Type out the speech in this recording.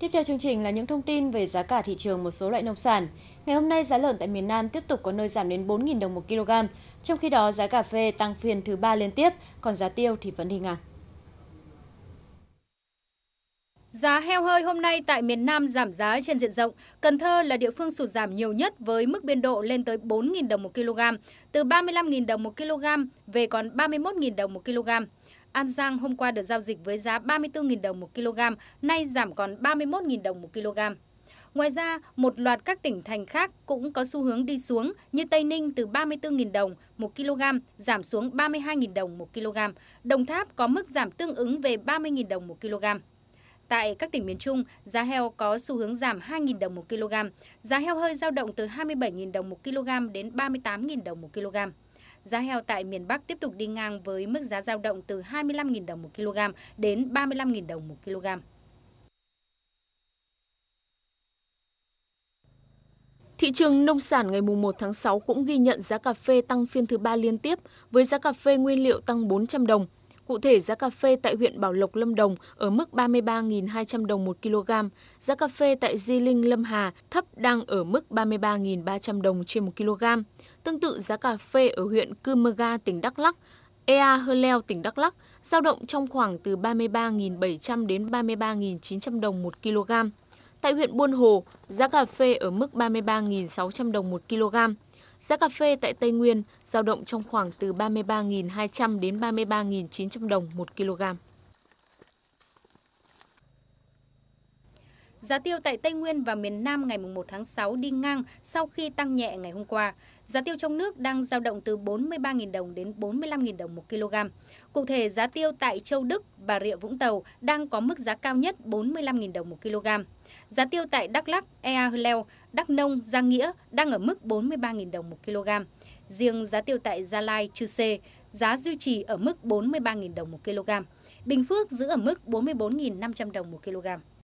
Tiếp theo chương trình là những thông tin về giá cả thị trường một số loại nông sản. Ngày hôm nay giá lợn tại miền Nam tiếp tục có nơi giảm đến 4.000 đồng một kg, trong khi đó giá cà phê tăng phiên thứ ba liên tiếp, còn giá tiêu thì vẫn đi ngang. Giá heo hơi hôm nay tại miền Nam giảm giá trên diện rộng. Cần Thơ là địa phương sụt giảm nhiều nhất với mức biên độ lên tới 4.000 đồng một kg, từ 35.000 đồng một kg về còn 31.000 đồng một kg. An Giang hôm qua được giao dịch với giá 34.000 đồng một kg, nay giảm còn 31.000 đồng một kg. Ngoài ra, một loạt các tỉnh thành khác cũng có xu hướng đi xuống như Tây Ninh từ 34.000 đồng một kg giảm xuống 32.000 đồng một kg. Đồng Tháp có mức giảm tương ứng về 30.000 đồng một kg. Tại các tỉnh miền Trung, giá heo có xu hướng giảm 2.000 đồng một kg. Giá heo hơi giao động từ 27.000 đồng một kg đến 38.000 đồng một kg giá heo tại miền Bắc tiếp tục đi ngang với mức giá giao động từ 25.000 đồng một kg đến 35.000 đồng một kg. Thị trường nông sản ngày 1 tháng 6 cũng ghi nhận giá cà phê tăng phiên thứ ba liên tiếp với giá cà phê nguyên liệu tăng 400 đồng, Cụ thể, giá cà phê tại huyện Bảo Lộc, Lâm Đồng ở mức 33.200 đồng 1 kg, giá cà phê tại Di Linh, Lâm Hà thấp đang ở mức 33.300 đồng trên 1 kg. Tương tự, giá cà phê ở huyện Cư Mơ Ga, tỉnh Đắk Lắk, Ea Hơ Leo, tỉnh Đắk Lắk giao động trong khoảng từ 33.700 đến 33.900 đồng 1 kg. Tại huyện Buôn Hồ, giá cà phê ở mức 33.600 đồng 1 kg. Giá cà phê tại Tây Nguyên giao động trong khoảng từ 33.200 đến 33.900 đồng một kg. Giá tiêu tại Tây Nguyên và miền Nam ngày 1 tháng 6 đi ngang sau khi tăng nhẹ ngày hôm qua. Giá tiêu trong nước đang giao động từ 43.000 đồng đến 45.000 đồng một kg. Cụ thể, giá tiêu tại Châu Đức, Bà Rịa Vũng Tàu đang có mức giá cao nhất 45.000 đồng một kg. Giá tiêu tại Đắk Lắc, Ea Hơ Đắk Nông, Giang Nghĩa đang ở mức 43.000 đồng một kg. Riêng giá tiêu tại Gia Lai, Chư Sê, giá duy trì ở mức 43.000 đồng một kg. Bình Phước giữ ở mức 44.500 đồng một kg.